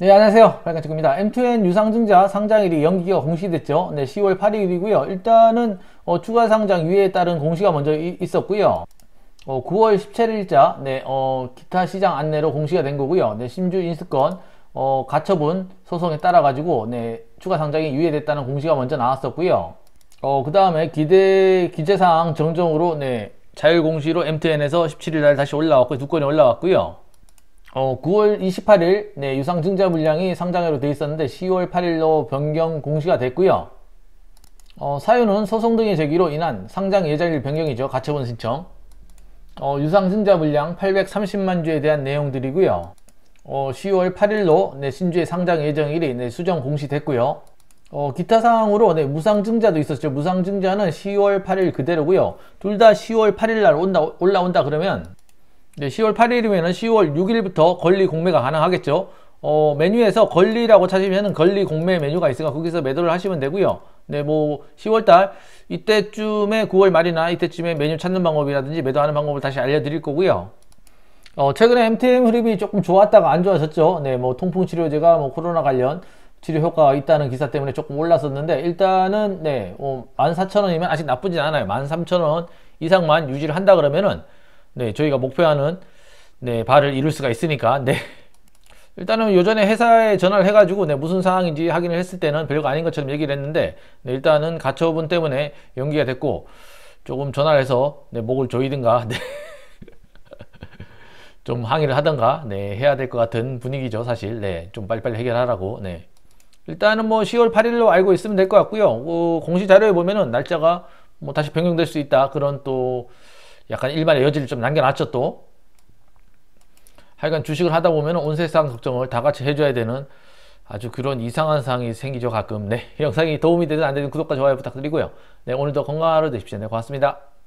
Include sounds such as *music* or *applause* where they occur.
네 안녕하세요 발간지구입니다 M2N 유상증자 상장일이 연기가 공시됐죠 네 10월 8일이고요 일단은 어, 추가 상장 위에 따른 공시가 먼저 있었고요 어, 9월 17일자 네, 어, 기타 시장 안내로 공시가 된 거고요 네, 심주 인수권 어, 가처분 소송에 따라 가지고 네, 추가 상장이 유예됐다는 공시가 먼저 나왔었고요 어, 그 다음에 기대 기재사 정정으로 네, 자율 공시로 M2N에서 17일 날 다시 올라왔고 두 건이 올라왔고요 어, 9월 28일 네, 유상 증자 물량이 상장으로 되어 있었는데 10월 8일로 변경 공시가 됐고요. 어, 사유는 소송 등의 제기로 인한 상장 예정일 변경이죠. 가처분 신청. 어, 유상 증자 물량 830만 주에 대한 내용들이고요. 어, 10월 8일로 네, 신주의 상장 예정일이 네, 수정 공시됐고요. 어, 기타 사항으로 네, 무상증자도 있었죠. 무상증자는 10월 8일 그대로고요. 둘 다 10월 8일 날 올라온다 그러면 네, 10월 8일이면 10월 6일부터 권리 공매가 가능하겠죠. 어, 메뉴에서 권리라고 찾으면 권리 공매 메뉴가 있으니까 거기서 매도를 하시면 되고요. 네, 뭐 10월달 이때쯤에 9월 말이나 이때쯤에 메뉴 찾는 방법이라든지 매도하는 방법을 다시 알려드릴 거고요. 어, 최근에 MTM 흐름이 조금 좋았다가 안 좋아졌죠. 네, 뭐 통풍 치료제가 뭐 코로나 관련 치료 효과가 있다는 기사 때문에 조금 올랐었는데 일단은 네, 어, 뭐 14,000원이면 아직 나쁘진 않아요. 13,000원 이상만 유지를 한다 그러면은 네, 저희가 목표하는 네, 바를 이룰 수가 있으니까 네. 일단은 요전에 회사에 전화를 해가지고 네, 무슨 상황인지 확인을 했을 때는 별거 아닌 것처럼 얘기를 했는데 네, 일단은 가처분 때문에 연기가 됐고 조금 전화를 해서 네, 목을 조이든가 네. *laughs* 좀 항의를 하든가 네, 해야 될 것 같은 분위기죠 사실 네, 좀 빨리빨리 해결하라고 네. 일단은 뭐 10월 8일로 알고 있으면 될 것 같고요 어, 공시 자료에 보면은 날짜가 뭐 다시 변경될 수 있다 그런 또 약간 일반의 여지를 좀 남겨놨죠 또 하여간 주식을 하다 보면 온 세상 걱정을 다 같이 해줘야 되는 아주 그런 이상한 상황이 생기죠 가끔 네 영상이 도움이 되든 안 되든 구독과 좋아요 부탁드리고요 네 오늘도 건강하루 되십시오 네 고맙습니다